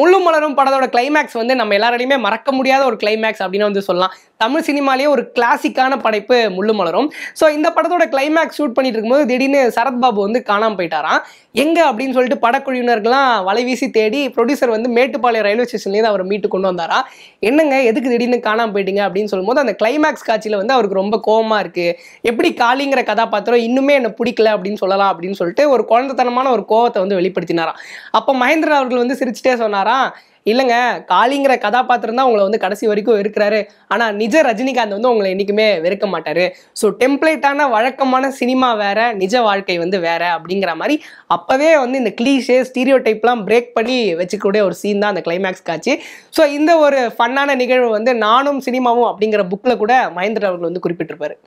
முள்ளும் மலரும் படத்தோட கிளைமேக்ஸ் வந்து நம்ம எல்லாரையுமே மறக்க முடியாத ஒரு கிளைமேக்ஸ் அப்படின்னு வந்து சொல்லலாம் தமிழ் சினிமாலேயே ஒரு கிளாசிக்கான படைப்பு முள்ளு மலரும் ஸோ இந்த படத்தோட கிளைமேக்ஸ் ஷூட் பண்ணிட்டு இருக்கும்போது திடீர்னு சரத்பாபு வந்து காணாமல் போயிட்டாராம் எங்க அப்படின்னு சொல்லிட்டு படக்குழுவினர்கள்லாம் வலை வீசி தேடி ப்ரொடியூசர் வந்து மேட்டுப்பாளையம் ரயில்வே ஸ்டேஷன்லேருந்து அவர் மீட்டு கொண்டு வந்தாரா என்னங்க எதுக்கு திடீர்னு காணாமல் போயிட்டீங்க அப்படின்னு சொல்லும்போது அந்த கிளைமேக்ஸ் காட்சியில் வந்து அவருக்கு ரொம்ப கோபமாக இருக்குது எப்படி காலிங்கிற கதாபாத்திரம் இன்னுமே என்னை பிடிக்கல அப்படின்னு சொல்லலாம் அப்படின்னு சொல்லிட்டு ஒரு குழந்தைத்தனமான ஒரு கோவத்தை வந்து வெளிப்படுத்தினாராம் அப்போ மகேந்திரன் அவர்கள் வந்து சிரிச்சிட்டே சொன்னார் சொன்னாராம் இல்லைங்க காளிங்கிற கதாபாத்திரம் தான் உங்களை வந்து கடைசி வரைக்கும் இருக்கிறாரு ஆனால் நிஜ ரஜினிகாந்த் வந்து உங்களை என்றைக்குமே வெறுக்க மாட்டார் ஸோ டெம்ப்ளேட்டான வழக்கமான சினிமா வேற நிஜ வாழ்க்கை வந்து வேற அப்படிங்கிற மாதிரி அப்போவே வந்து இந்த கிளீஷே ஸ்டீரியோ டைப்லாம் பிரேக் பண்ணி வச்சுக்கூடிய ஒரு சீன் தான் அந்த கிளைமேக்ஸ் காட்சி ஸோ இந்த ஒரு ஃபன்னான நிகழ்வு வந்து நானும் சினிமாவும் அப்படிங்கிற புக்கில் கூட மகேந்திர அவர்கள் வந்து குறிப்பிட்டிருப்பாரு